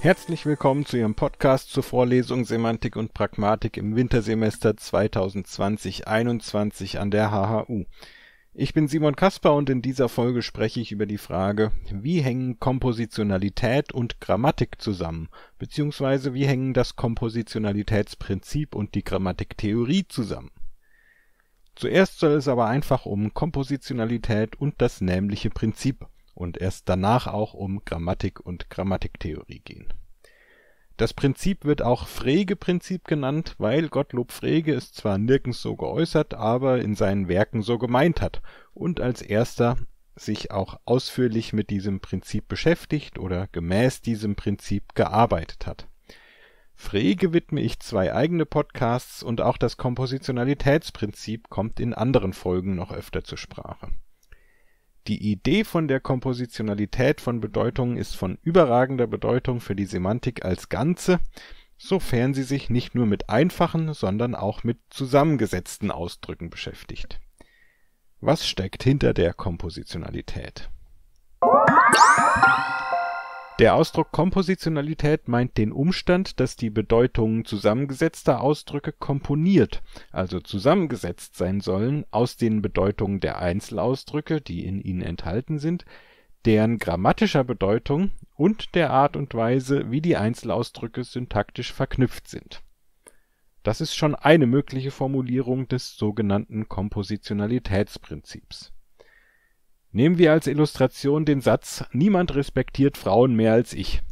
Herzlich willkommen zu Ihrem Podcast zur Vorlesung Semantik und Pragmatik im Wintersemester 2020-21 an der HHU. Ich bin Simon Kasper und in dieser Folge spreche ich über die Frage, wie hängen Kompositionalität und Grammatik zusammen, beziehungsweise wie hängen das Kompositionalitätsprinzip und die Grammatiktheorie zusammen. Zuerst soll es aber einfach um Kompositionalität und das nämliche Prinzip und erst danach auch um Grammatik und Grammatiktheorie gehen. Das Prinzip wird auch Frege-Prinzip genannt, weil Gottlob Frege es zwar nirgends so geäußert, aber in seinen Werken so gemeint hat und als erster sich auch ausführlich mit diesem Prinzip beschäftigt oder gemäß diesem Prinzip gearbeitet hat Frege widme ich zwei eigene Podcasts und auch das Kompositionalitätsprinzip kommt in anderen Folgen noch öfter zur Sprache. Die Idee von der Kompositionalität von Bedeutungen ist von überragender Bedeutung für die Semantik als Ganze, sofern sie sich nicht nur mit einfachen, sondern auch mit zusammengesetzten Ausdrücken beschäftigt. Was steckt hinter der Kompositionalität? Der Ausdruck Kompositionalität meint den Umstand, dass die Bedeutungen zusammengesetzter Ausdrücke komponiert, also zusammengesetzt sein sollen aus den Bedeutungen der Einzelausdrücke, die in ihnen enthalten sind, deren grammatischer Bedeutung und der Art und Weise, wie die Einzelausdrücke syntaktisch verknüpft sind. Das ist schon eine mögliche Formulierung des sogenannten Kompositionalitätsprinzips Nehmen wir als Illustration den Satz Niemand respektiert Frauen mehr als ich.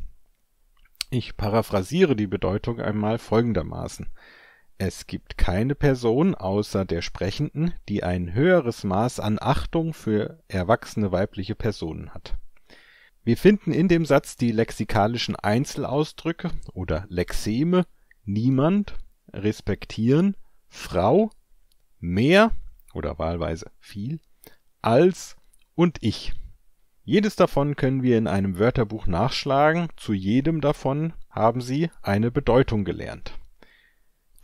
Ich paraphrasiere die Bedeutung einmal folgendermaßen. Es gibt keine Person außer der Sprechenden, die ein höheres Maß an Achtung für erwachsene weibliche Personen hat. Wir finden in dem Satz die lexikalischen Einzelausdrücke oder Lexeme niemand, respektieren, Frau, mehr oder wahlweise viel, als und Ich. Jedes davon können wir in einem Wörterbuch nachschlagen, zu jedem davon haben Sie eine Bedeutung gelernt.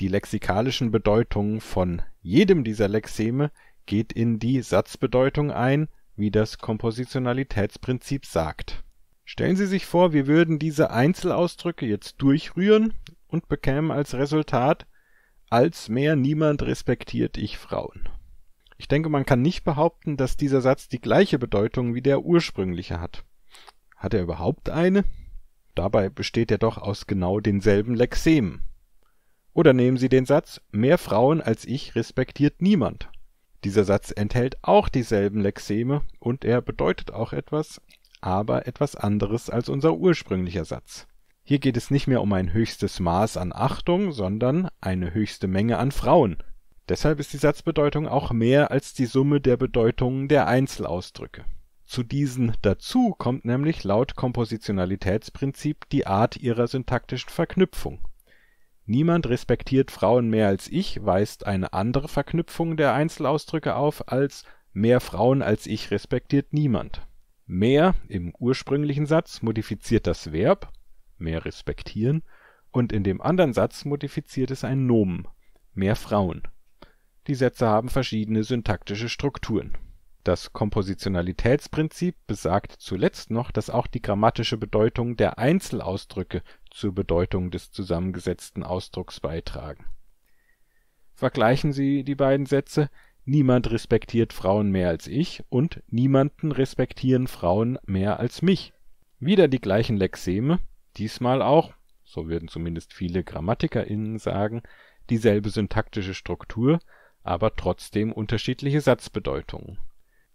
Die lexikalischen Bedeutungen von jedem dieser Lexeme geht in die Satzbedeutung ein, wie das Kompositionalitätsprinzip sagt. Stellen Sie sich vor, wir würden diese Einzelausdrücke jetzt durchrühren und bekämen als Resultat als mehr niemand respektiert ich Frauen. Ich denke, man kann nicht behaupten, dass dieser Satz die gleiche Bedeutung wie der ursprüngliche hat. Hat er überhaupt eine? Dabei besteht er doch aus genau denselben Lexemen. Oder nehmen Sie den Satz Mehr Frauen als ich respektiert niemand. Dieser Satz enthält auch dieselben Lexeme und er bedeutet auch etwas, aber etwas anderes als unser ursprünglicher Satz. Hier geht es nicht mehr um ein höchstes Maß an Achtung, sondern eine höchste Menge an Frauen, Deshalb ist die Satzbedeutung auch mehr als die Summe der Bedeutungen der Einzelausdrücke. Zu diesen dazu kommt nämlich laut Kompositionalitätsprinzip die Art ihrer syntaktischen Verknüpfung. Niemand respektiert Frauen mehr als ich weist eine andere Verknüpfung der Einzelausdrücke auf als mehr Frauen als ich respektiert niemand. Mehr im ursprünglichen Satz modifiziert das Verb mehr respektieren und in dem anderen Satz modifiziert es ein Nomen mehr Frauen die Sätze haben verschiedene syntaktische Strukturen. Das Kompositionalitätsprinzip besagt zuletzt noch, dass auch die grammatische Bedeutung der Einzelausdrücke zur Bedeutung des zusammengesetzten Ausdrucks beitragen. Vergleichen Sie die beiden Sätze „ Niemand respektiert Frauen mehr als ich “und „ Niemanden respektieren Frauen mehr als mich “. Wieder die gleichen Lexeme, diesmal auch (so würden zumindest viele GrammatikerInnen sagen) dieselbe syntaktische Struktur aber trotzdem unterschiedliche Satzbedeutungen.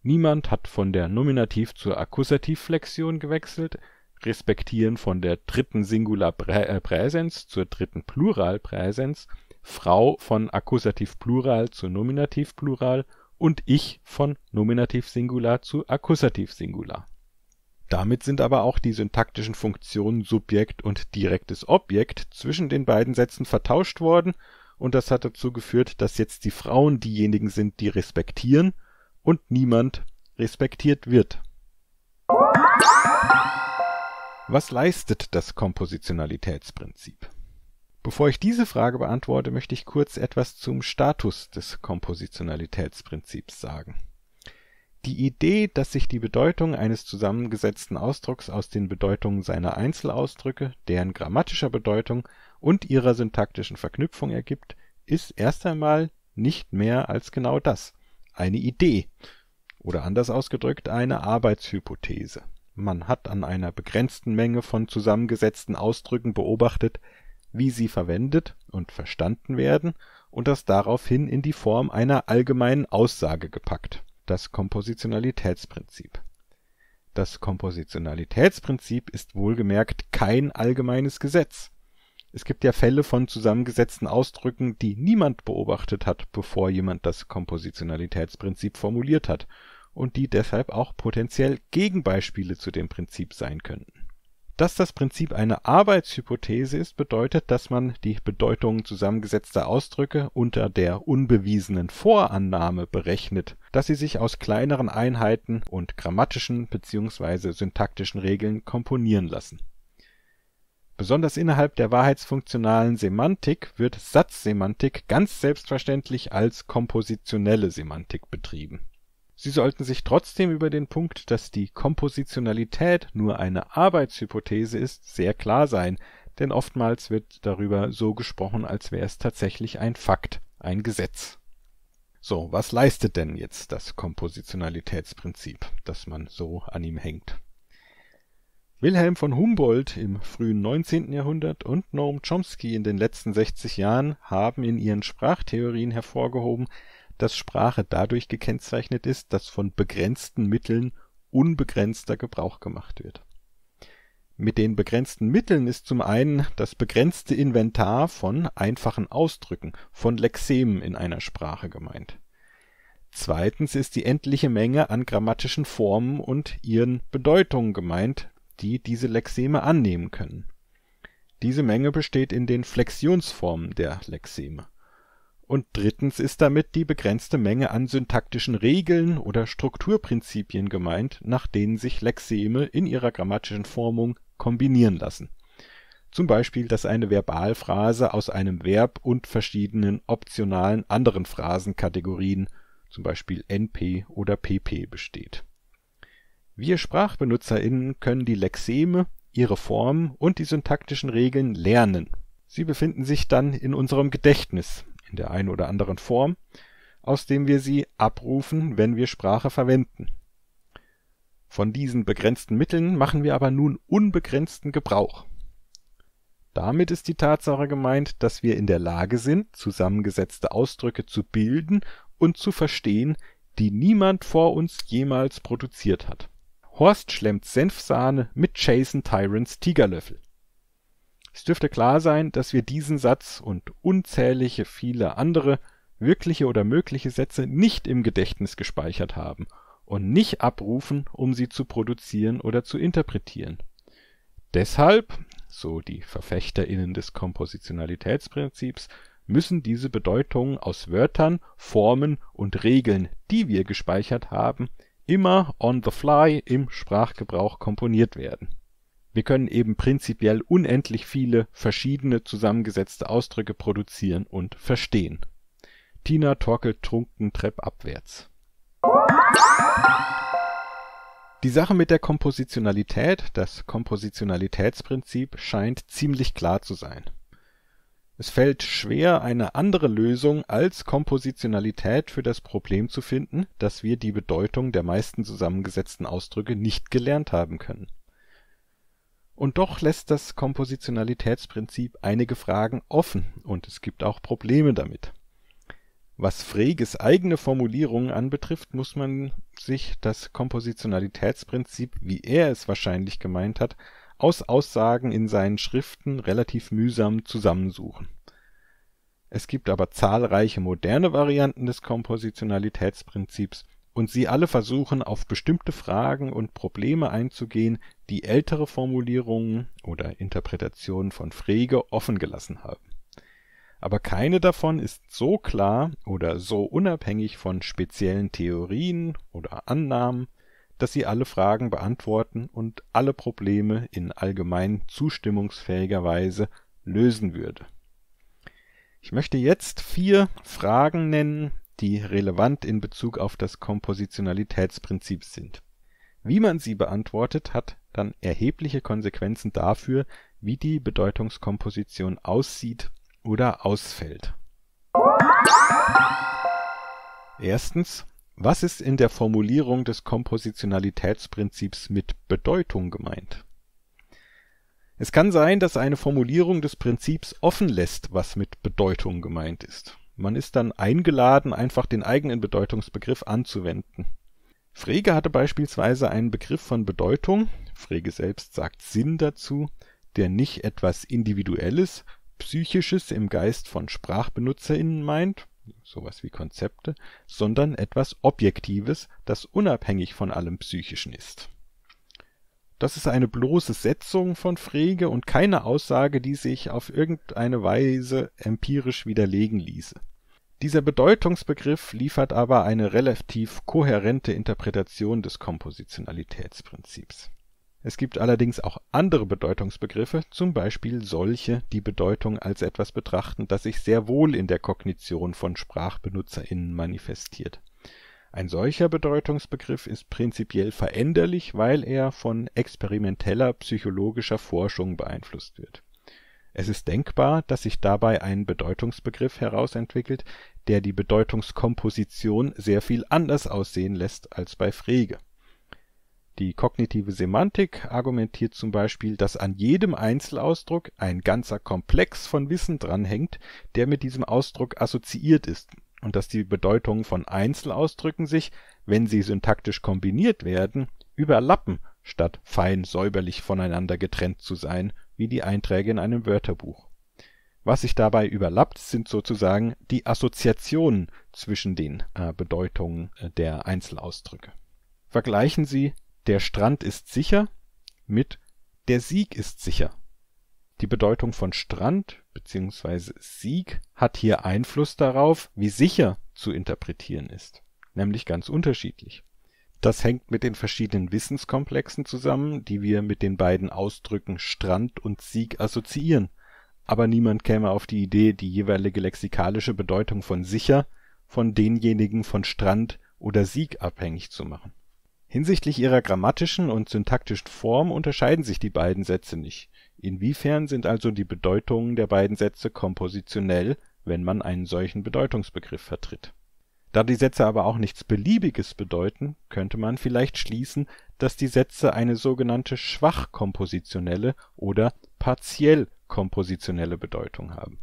Niemand hat von der Nominativ zur Akkusativflexion gewechselt, Respektieren von der dritten Singularpräsens äh, zur dritten Pluralpräsens, Frau von Akkusativ Plural zu Nominativ Plural und Ich von Nominativ Singular zu Akkusativ Singular. Damit sind aber auch die syntaktischen Funktionen Subjekt und direktes Objekt zwischen den beiden Sätzen vertauscht worden und das hat dazu geführt, dass jetzt die Frauen diejenigen sind, die respektieren und niemand respektiert wird. Was leistet das Kompositionalitätsprinzip? Bevor ich diese Frage beantworte, möchte ich kurz etwas zum Status des Kompositionalitätsprinzips sagen. Die Idee, dass sich die Bedeutung eines zusammengesetzten Ausdrucks aus den Bedeutungen seiner Einzelausdrücke, deren grammatischer Bedeutung und ihrer syntaktischen Verknüpfung ergibt, ist erst einmal nicht mehr als genau das, eine Idee oder anders ausgedrückt eine Arbeitshypothese. Man hat an einer begrenzten Menge von zusammengesetzten Ausdrücken beobachtet, wie sie verwendet und verstanden werden und das daraufhin in die Form einer allgemeinen Aussage gepackt. Das Kompositionalitätsprinzip. Das Kompositionalitätsprinzip ist wohlgemerkt kein allgemeines Gesetz. Es gibt ja Fälle von zusammengesetzten Ausdrücken, die niemand beobachtet hat, bevor jemand das Kompositionalitätsprinzip formuliert hat und die deshalb auch potenziell Gegenbeispiele zu dem Prinzip sein könnten. Dass das Prinzip eine Arbeitshypothese ist, bedeutet, dass man die Bedeutungen zusammengesetzter Ausdrücke unter der unbewiesenen Vorannahme berechnet, dass sie sich aus kleineren Einheiten und grammatischen bzw. syntaktischen Regeln komponieren lassen Besonders innerhalb der wahrheitsfunktionalen Semantik wird Satzsemantik ganz selbstverständlich als kompositionelle Semantik betrieben. Sie sollten sich trotzdem über den Punkt, dass die Kompositionalität nur eine Arbeitshypothese ist, sehr klar sein, denn oftmals wird darüber so gesprochen, als wäre es tatsächlich ein Fakt, ein Gesetz. So, was leistet denn jetzt das Kompositionalitätsprinzip, das man so an ihm hängt? Wilhelm von Humboldt im frühen 19. Jahrhundert und Noam Chomsky in den letzten 60 Jahren haben in ihren Sprachtheorien hervorgehoben, dass Sprache dadurch gekennzeichnet ist, dass von begrenzten Mitteln unbegrenzter Gebrauch gemacht wird. Mit den begrenzten Mitteln ist zum einen das begrenzte Inventar von einfachen Ausdrücken, von Lexemen in einer Sprache gemeint. Zweitens ist die endliche Menge an grammatischen Formen und ihren Bedeutungen gemeint die diese Lexeme annehmen können. Diese Menge besteht in den Flexionsformen der Lexeme. Und drittens ist damit die begrenzte Menge an syntaktischen Regeln oder Strukturprinzipien gemeint, nach denen sich Lexeme in ihrer grammatischen Formung kombinieren lassen (zum Beispiel, dass eine Verbalphrase aus einem Verb und verschiedenen optionalen anderen Phrasenkategorien zum Beispiel NP oder PP) besteht wir SprachbenutzerInnen können die Lexeme, ihre Formen und die syntaktischen Regeln lernen. Sie befinden sich dann in unserem Gedächtnis (in der einen oder anderen Form), aus dem wir sie abrufen, wenn wir Sprache verwenden. Von diesen begrenzten Mitteln machen wir aber nun unbegrenzten Gebrauch. Damit ist die Tatsache gemeint, dass wir in der Lage sind, zusammengesetzte Ausdrücke zu bilden und zu verstehen, die niemand vor uns jemals produziert hat Horst schlemmt Senfsahne mit Jason Tyrants Tigerlöffel. Es dürfte klar sein, dass wir diesen Satz und unzählige viele andere wirkliche oder mögliche Sätze nicht im Gedächtnis gespeichert haben und nicht abrufen, um sie zu produzieren oder zu interpretieren. Deshalb, so die VerfechterInnen des Kompositionalitätsprinzips, müssen diese Bedeutungen aus Wörtern, Formen und Regeln, die wir gespeichert haben, immer on the fly im Sprachgebrauch komponiert werden. Wir können eben prinzipiell unendlich viele verschiedene zusammengesetzte Ausdrücke produzieren und verstehen. Tina torkelt trunken treppabwärts. Die Sache mit der Kompositionalität, das Kompositionalitätsprinzip, scheint ziemlich klar zu sein es fällt schwer, eine andere Lösung als Kompositionalität für das Problem zu finden, dass wir die Bedeutung der meisten zusammengesetzten Ausdrücke nicht gelernt haben können. Und doch lässt das Kompositionalitätsprinzip einige Fragen offen und es gibt auch Probleme damit. Was Freges eigene Formulierungen anbetrifft, muss man sich das Kompositionalitätsprinzip, wie er es wahrscheinlich gemeint hat aus Aussagen in seinen Schriften relativ mühsam zusammensuchen. Es gibt aber zahlreiche moderne Varianten des Kompositionalitätsprinzips, und sie alle versuchen, auf bestimmte Fragen und Probleme einzugehen, die ältere Formulierungen oder Interpretationen von Frege offen gelassen haben. Aber keine davon ist so klar oder so unabhängig von speziellen Theorien oder Annahmen dass sie alle Fragen beantworten und alle Probleme in allgemein zustimmungsfähiger Weise lösen würde. Ich möchte jetzt vier Fragen nennen, die relevant in Bezug auf das Kompositionalitätsprinzip sind. Wie man sie beantwortet, hat dann erhebliche Konsequenzen dafür, wie die Bedeutungskomposition aussieht oder ausfällt. Erstens, was ist in der Formulierung des Kompositionalitätsprinzips mit Bedeutung gemeint? Es kann sein, dass eine Formulierung des Prinzips offen lässt, was mit Bedeutung gemeint ist. Man ist dann eingeladen, einfach den eigenen Bedeutungsbegriff anzuwenden. Frege hatte beispielsweise einen Begriff von Bedeutung, Frege selbst sagt Sinn dazu, der nicht etwas Individuelles, Psychisches im Geist von SprachbenutzerInnen meint, sowas wie Konzepte, sondern etwas Objektives, das unabhängig von allem Psychischen ist. Das ist eine bloße Setzung von Frege und keine Aussage, die sich auf irgendeine Weise empirisch widerlegen ließe. Dieser Bedeutungsbegriff liefert aber eine relativ kohärente Interpretation des Kompositionalitätsprinzips es gibt allerdings auch andere Bedeutungsbegriffe, zum Beispiel solche, die Bedeutung als etwas betrachten, das sich sehr wohl in der Kognition von SprachbenutzerInnen manifestiert. Ein solcher Bedeutungsbegriff ist prinzipiell veränderlich, weil er von experimenteller psychologischer Forschung beeinflusst wird. Es ist denkbar, dass sich dabei ein Bedeutungsbegriff herausentwickelt, der die Bedeutungskomposition sehr viel anders aussehen lässt als bei Frege die kognitive Semantik argumentiert zum Beispiel, dass an jedem Einzelausdruck ein ganzer Komplex von Wissen dranhängt, der mit diesem Ausdruck assoziiert ist, und dass die Bedeutungen von Einzelausdrücken sich, wenn sie syntaktisch kombiniert werden, überlappen, statt fein säuberlich voneinander getrennt zu sein, wie die Einträge in einem Wörterbuch. Was sich dabei überlappt, sind sozusagen die Assoziationen zwischen den äh, Bedeutungen äh, der Einzelausdrücke. Vergleichen Sie der Strand ist sicher mit Der Sieg ist sicher. Die Bedeutung von Strand bzw. Sieg hat hier Einfluss darauf, wie sicher zu interpretieren ist, nämlich ganz unterschiedlich. Das hängt mit den verschiedenen Wissenskomplexen zusammen, die wir mit den beiden Ausdrücken Strand und Sieg assoziieren, aber niemand käme auf die Idee, die jeweilige lexikalische Bedeutung von sicher von denjenigen von Strand oder Sieg abhängig zu machen Hinsichtlich ihrer grammatischen und syntaktischen Form unterscheiden sich die beiden Sätze nicht, inwiefern sind also die Bedeutungen der beiden Sätze kompositionell, wenn man einen solchen Bedeutungsbegriff vertritt. Da die Sätze aber auch nichts Beliebiges bedeuten, könnte man vielleicht schließen, dass die Sätze eine sogenannte schwach kompositionelle oder partiell kompositionelle Bedeutung haben.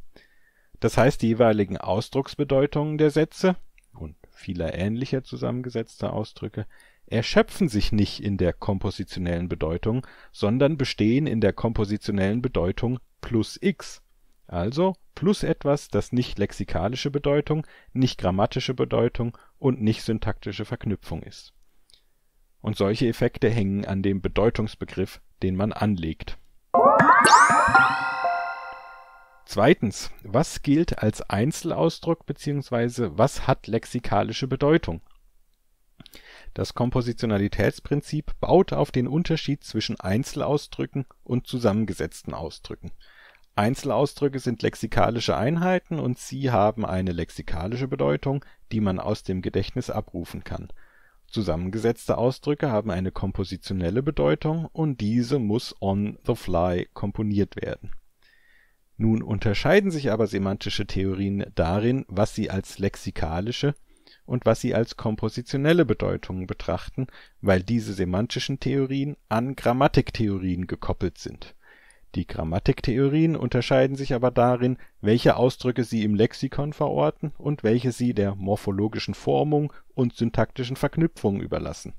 Das heißt, die jeweiligen Ausdrucksbedeutungen der Sätze (und vieler ähnlicher zusammengesetzter Ausdrücke erschöpfen sich nicht in der kompositionellen Bedeutung, sondern bestehen in der kompositionellen Bedeutung plus +x, also plus etwas, das nicht lexikalische Bedeutung, nicht grammatische Bedeutung und nicht syntaktische Verknüpfung ist. Und solche Effekte hängen an dem Bedeutungsbegriff, den man anlegt. Zweitens, Was gilt als Einzelausdruck bzw. was hat lexikalische Bedeutung das Kompositionalitätsprinzip baut auf den Unterschied zwischen Einzelausdrücken und zusammengesetzten Ausdrücken. Einzelausdrücke sind lexikalische Einheiten und sie haben eine lexikalische Bedeutung, die man aus dem Gedächtnis abrufen kann. Zusammengesetzte Ausdrücke haben eine kompositionelle Bedeutung und diese muss on the fly komponiert werden. Nun unterscheiden sich aber semantische Theorien darin, was sie als lexikalische und was sie als kompositionelle Bedeutungen betrachten, weil diese semantischen Theorien an Grammatiktheorien gekoppelt sind. Die Grammatiktheorien unterscheiden sich aber darin, welche Ausdrücke sie im Lexikon verorten und welche sie der morphologischen Formung und syntaktischen Verknüpfung überlassen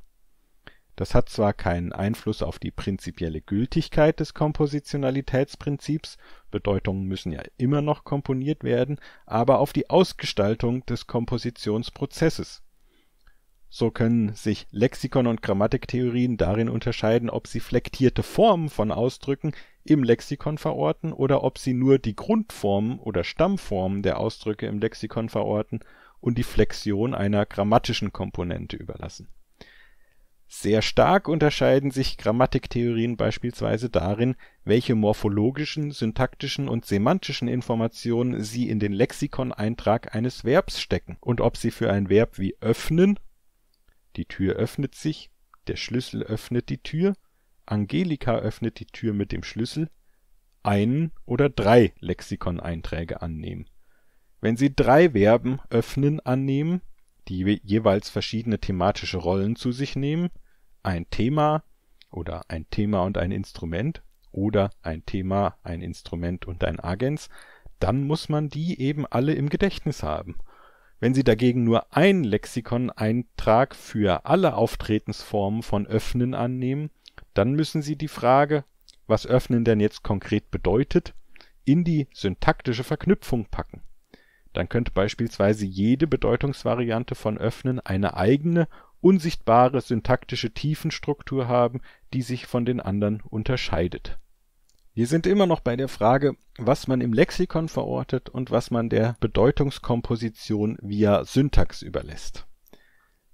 das hat zwar keinen Einfluss auf die prinzipielle Gültigkeit des Kompositionalitätsprinzips (Bedeutungen müssen ja immer noch komponiert werden), aber auf die Ausgestaltung des Kompositionsprozesses. So können sich Lexikon und Grammatiktheorien darin unterscheiden, ob sie flektierte Formen von Ausdrücken im Lexikon verorten oder ob sie nur die Grundformen oder Stammformen der Ausdrücke im Lexikon verorten und die Flexion einer grammatischen Komponente überlassen sehr stark unterscheiden sich Grammatiktheorien beispielsweise darin, welche morphologischen, syntaktischen und semantischen Informationen sie in den Lexikoneintrag eines Verbs stecken und ob sie für ein Verb wie öffnen (die Tür öffnet sich, der Schlüssel öffnet die Tür, Angelika öffnet die Tür mit dem Schlüssel) einen oder drei Lexikoneinträge annehmen. Wenn Sie drei Verben öffnen annehmen, die jeweils verschiedene thematische Rollen zu sich nehmen ein Thema oder ein Thema und ein Instrument oder ein Thema, ein Instrument und ein Agens, dann muss man die eben alle im Gedächtnis haben. Wenn Sie dagegen nur einen Lexikoneintrag für alle Auftretensformen von öffnen annehmen, dann müssen Sie die Frage, was öffnen denn jetzt konkret bedeutet, in die syntaktische Verknüpfung packen. Dann könnte beispielsweise jede Bedeutungsvariante von öffnen eine eigene unsichtbare syntaktische Tiefenstruktur haben, die sich von den anderen unterscheidet. Wir sind immer noch bei der Frage, was man im Lexikon verortet und was man der Bedeutungskomposition via Syntax überlässt.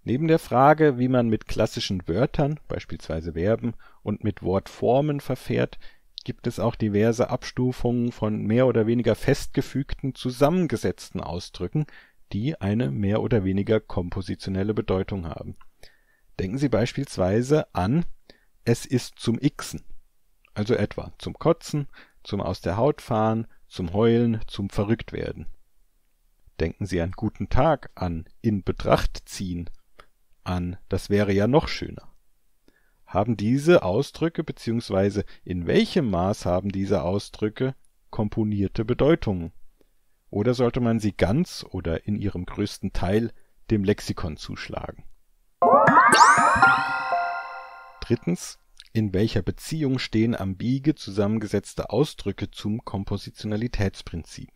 Neben der Frage, wie man mit klassischen Wörtern, beispielsweise Verben, und mit Wortformen verfährt, gibt es auch diverse Abstufungen von mehr oder weniger festgefügten zusammengesetzten Ausdrücken die eine mehr oder weniger kompositionelle Bedeutung haben. Denken Sie beispielsweise an es ist zum Xen, also etwa zum Kotzen, zum Aus der Haut fahren, zum Heulen, zum Verrücktwerden. Denken Sie an guten Tag, an in Betracht ziehen, an das wäre ja noch schöner. Haben diese Ausdrücke bzw. in welchem Maß haben diese Ausdrücke komponierte Bedeutungen? oder sollte man sie ganz oder in ihrem größten Teil dem Lexikon zuschlagen? Drittens. In welcher Beziehung stehen ambige zusammengesetzte Ausdrücke zum Kompositionalitätsprinzip?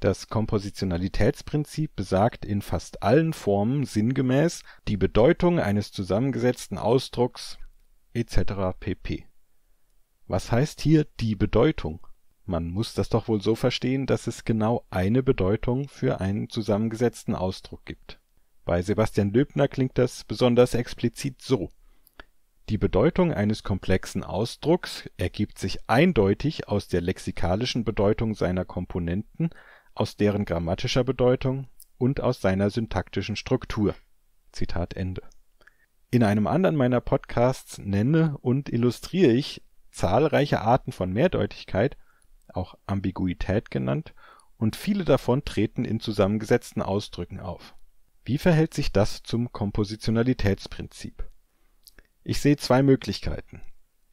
Das Kompositionalitätsprinzip besagt in fast allen Formen sinngemäß die Bedeutung eines zusammengesetzten Ausdrucks etc. pp. Was heißt hier die Bedeutung man muss das doch wohl so verstehen, dass es genau eine Bedeutung für einen zusammengesetzten Ausdruck gibt. Bei Sebastian Löbner klingt das besonders explizit so: Die Bedeutung eines komplexen Ausdrucks ergibt sich eindeutig aus der lexikalischen Bedeutung seiner Komponenten, aus deren grammatischer Bedeutung und aus seiner syntaktischen Struktur. Zitat Ende. “In einem anderen meiner Podcasts nenne und illustriere ich zahlreiche Arten von Mehrdeutigkeit auch Ambiguität genannt, und viele davon treten in zusammengesetzten Ausdrücken auf. Wie verhält sich das zum Kompositionalitätsprinzip? Ich sehe zwei Möglichkeiten.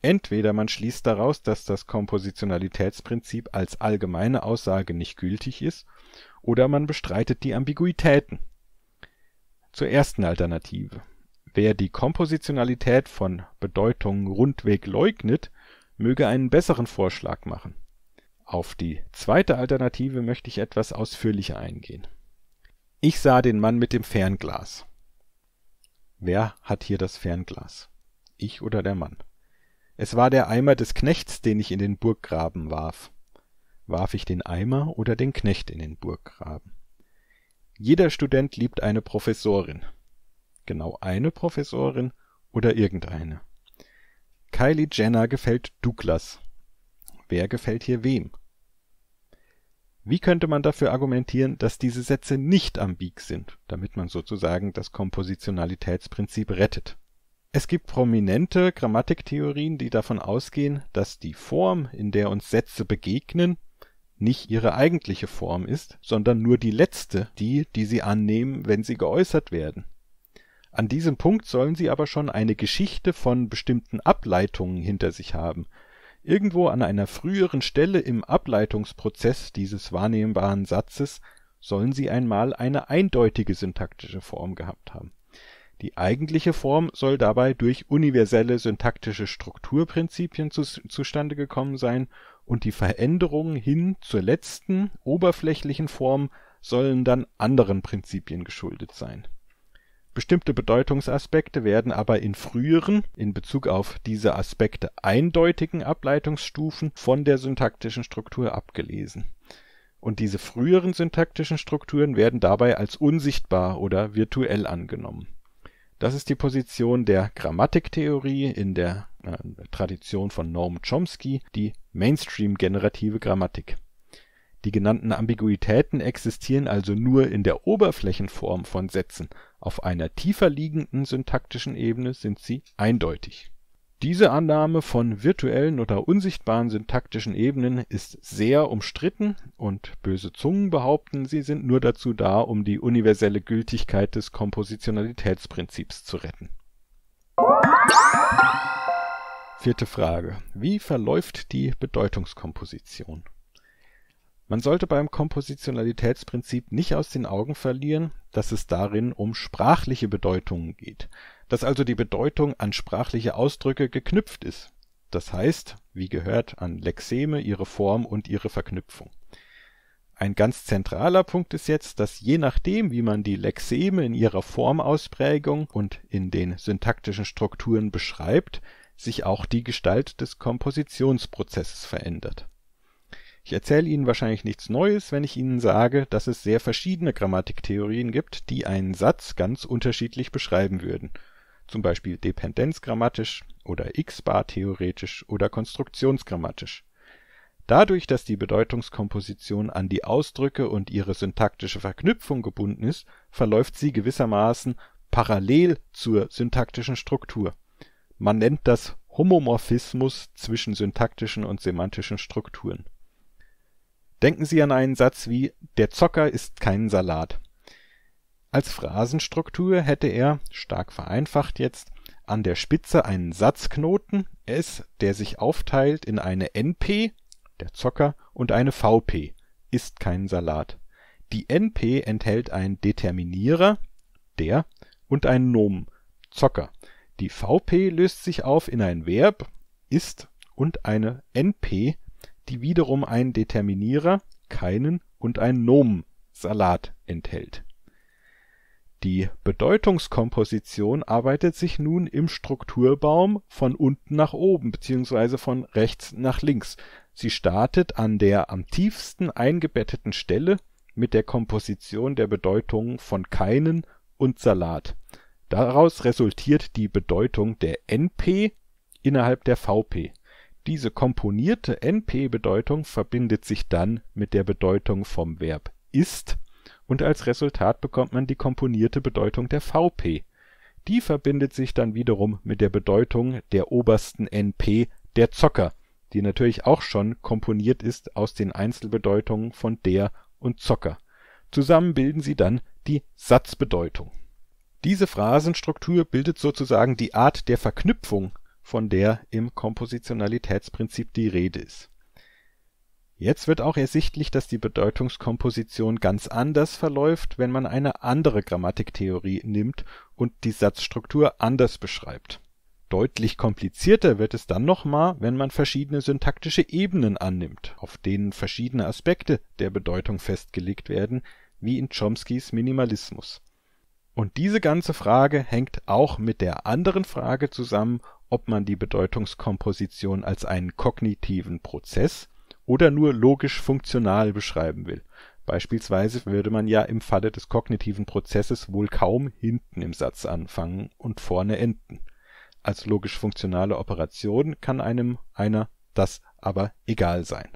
Entweder man schließt daraus, dass das Kompositionalitätsprinzip als allgemeine Aussage nicht gültig ist, oder man bestreitet die Ambiguitäten. Zur ersten Alternative. Wer die Kompositionalität von Bedeutungen rundweg leugnet, möge einen besseren Vorschlag machen auf die zweite Alternative möchte ich etwas ausführlicher eingehen. Ich sah den Mann mit dem Fernglas. Wer hat hier das Fernglas? Ich oder der Mann? Es war der Eimer des Knechts, den ich in den Burggraben warf. Warf ich den Eimer oder den Knecht in den Burggraben? Jeder Student liebt eine Professorin. Genau eine Professorin oder irgendeine. Kylie Jenner gefällt Douglas, Wer gefällt hier wem? Wie könnte man dafür argumentieren, dass diese Sätze nicht ambig sind, damit man sozusagen das Kompositionalitätsprinzip rettet? Es gibt prominente Grammatiktheorien, die davon ausgehen, dass die Form, in der uns Sätze begegnen, nicht ihre eigentliche Form ist, sondern nur die letzte, die, die sie annehmen, wenn sie geäußert werden. An diesem Punkt sollen sie aber schon eine Geschichte von bestimmten Ableitungen hinter sich haben, Irgendwo an einer früheren Stelle im Ableitungsprozess dieses wahrnehmbaren Satzes sollen sie einmal eine eindeutige syntaktische Form gehabt haben. Die eigentliche Form soll dabei durch universelle syntaktische Strukturprinzipien zustande gekommen sein und die Veränderungen hin zur letzten, oberflächlichen Form sollen dann anderen Prinzipien geschuldet sein Bestimmte Bedeutungsaspekte werden aber in früheren, in Bezug auf diese Aspekte eindeutigen Ableitungsstufen von der syntaktischen Struktur abgelesen. Und diese früheren syntaktischen Strukturen werden dabei als unsichtbar oder virtuell angenommen. Das ist die Position der Grammatiktheorie in der äh, Tradition von Noam Chomsky, die Mainstream-generative Grammatik die genannten Ambiguitäten existieren also nur in der Oberflächenform von Sätzen, auf einer tiefer liegenden syntaktischen Ebene sind sie eindeutig. Diese Annahme von virtuellen oder unsichtbaren syntaktischen Ebenen ist sehr umstritten und böse Zungen behaupten, sie sind nur dazu da, um die universelle Gültigkeit des Kompositionalitätsprinzips zu retten. Vierte Frage. Wie verläuft die Bedeutungskomposition man sollte beim Kompositionalitätsprinzip nicht aus den Augen verlieren, dass es darin um sprachliche Bedeutungen geht, dass also die Bedeutung an sprachliche Ausdrücke geknüpft ist, das heißt wie gehört an Lexeme, ihre Form und ihre Verknüpfung. Ein ganz zentraler Punkt ist jetzt, dass je nachdem, wie man die Lexeme in ihrer Formausprägung und in den syntaktischen Strukturen beschreibt, sich auch die Gestalt des Kompositionsprozesses verändert ich erzähle Ihnen wahrscheinlich nichts Neues, wenn ich Ihnen sage, dass es sehr verschiedene Grammatiktheorien gibt, die einen Satz ganz unterschiedlich beschreiben würden. Zum Beispiel dependenzgrammatisch oder x-bar-theoretisch oder konstruktionsgrammatisch. Dadurch, dass die Bedeutungskomposition an die Ausdrücke und ihre syntaktische Verknüpfung gebunden ist, verläuft sie gewissermaßen parallel zur syntaktischen Struktur. Man nennt das Homomorphismus zwischen syntaktischen und semantischen Strukturen Denken Sie an einen Satz wie Der Zocker ist kein Salat. Als Phrasenstruktur hätte er (stark vereinfacht jetzt) an der Spitze einen Satzknoten s, der sich aufteilt in eine NP (Der Zocker) und eine VP ist kein Salat). Die NP enthält einen Determinierer (Der) und ein Nomen (Zocker). Die VP löst sich auf in ein Verb (Ist) und eine NP die wiederum einen Determinierer, keinen und einen Nomen, Salat, enthält. Die Bedeutungskomposition arbeitet sich nun im Strukturbaum von unten nach oben bzw. von rechts nach links. Sie startet an der am tiefsten eingebetteten Stelle mit der Komposition der Bedeutungen von keinen und Salat. Daraus resultiert die Bedeutung der NP innerhalb der VP diese komponierte NP-Bedeutung verbindet sich dann mit der Bedeutung vom Verb ist und als Resultat bekommt man die komponierte Bedeutung der VP. Die verbindet sich dann wiederum mit der Bedeutung der obersten NP, der Zocker, die natürlich auch schon komponiert ist aus den Einzelbedeutungen von der und Zocker. Zusammen bilden sie dann die Satzbedeutung. Diese Phrasenstruktur bildet sozusagen die Art der Verknüpfung von der im Kompositionalitätsprinzip die Rede ist. Jetzt wird auch ersichtlich, dass die Bedeutungskomposition ganz anders verläuft, wenn man eine andere Grammatiktheorie nimmt und die Satzstruktur anders beschreibt. Deutlich komplizierter wird es dann nochmal, wenn man verschiedene syntaktische Ebenen annimmt, auf denen verschiedene Aspekte der Bedeutung festgelegt werden, wie in Chomskys Minimalismus und diese ganze Frage hängt auch mit der anderen Frage zusammen, ob man die Bedeutungskomposition als einen kognitiven Prozess oder nur logisch-funktional beschreiben will. Beispielsweise würde man ja im Falle des kognitiven Prozesses wohl kaum hinten im Satz anfangen und vorne enden. Als logisch-funktionale Operation kann einem einer das aber egal sein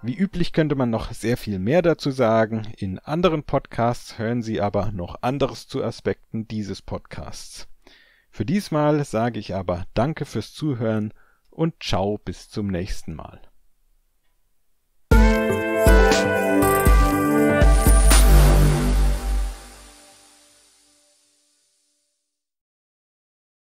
Wie üblich könnte man noch sehr viel mehr dazu sagen. In anderen Podcasts hören Sie aber noch anderes zu Aspekten dieses Podcasts. Für diesmal sage ich aber Danke fürs Zuhören und ciao bis zum nächsten Mal.